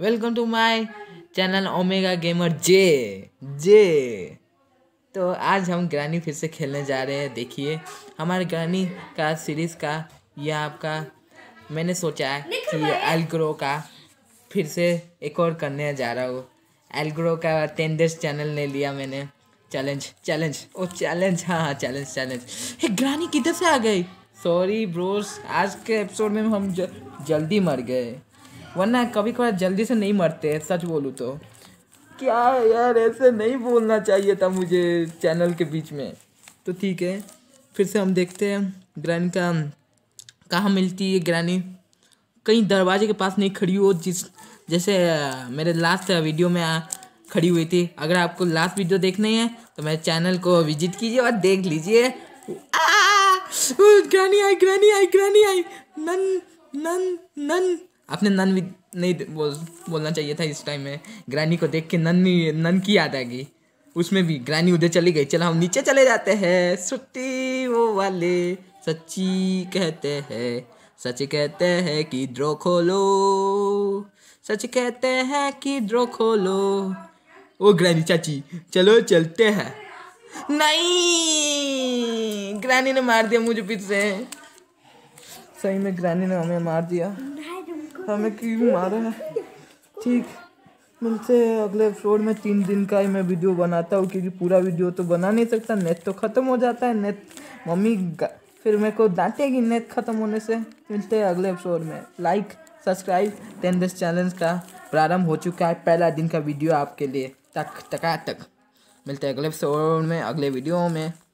welcome to my channel Omega Gamer J J तो आज हम ग्रानी फिर से खेलने जा रहे हैं देखिए हमारे ग्रानी का सीरीज़ का यह आपका मैंने सोचा है कि एलग्रो का फिर से एक और करने जा रहा हूँ एलग्रो का टेन डेज चैनल ले लिया मैंने चैलेंज चैलेंज ओ चैलेंज हाँ हाँ चैलेंज चैलेंज ग्रानी किधर से आ गई सॉरी ब्रोस आज के एपिसोड में हम जल्दी मर गए वरना कभी कभार जल्दी से नहीं मरते सच बोलूँ तो क्या यार ऐसे नहीं बोलना चाहिए था मुझे चैनल के बीच में तो ठीक है फिर से हम देखते हैं ग्रैनी का कहाँ मिलती है ग्रैनी कहीं दरवाजे के पास नहीं खड़ी हो जिस जैसे मेरे लास्ट वीडियो में खड़ी हुई थी अगर आपको लास्ट वीडियो देखनी है तो मेरे चैनल को विजिट कीजिए और देख लीजिए ग्रैनी आई ग्रैनी आई ग्रैनी आई नन नन नन आपने नन भी नहीं बोल बोलना चाहिए था इस टाइम में ग्रैनी को देख के नन नन की याद आ गई उसमें भी ग्रैनी उधर चली गई चलो हम नीचे चले जाते हैं सुट्टी वो वाले सच्ची कहते हैं सच कहते हैं कि द्रो खोलो सच कहते हैं कि द्रो खोलो ओ ग्रैनी चाची चलो चलते हैं नहीं ग्रैनी ने मार दिया मुझे पीछे सही में ग्रैनी ने हमें मार दिया हमें क्यों मारा है ठीक मिलते हैं अगले एपिसोड में तीन दिन का ही मैं वीडियो बनाता हूँ क्योंकि पूरा वीडियो तो बना नहीं सकता नेट तो ख़त्म हो जाता है नेट मम्मी फिर मेरे को डांटेगी नेट ख़त्म होने से मिलते हैं अगले एपिसोड में लाइक सब्सक्राइब टेन दस चैलेंज का प्रारंभ हो चुका है पहला दिन का वीडियो आपके लिए तक तक तक मिलते हैं अगले एपिसोड में अगले वीडियो में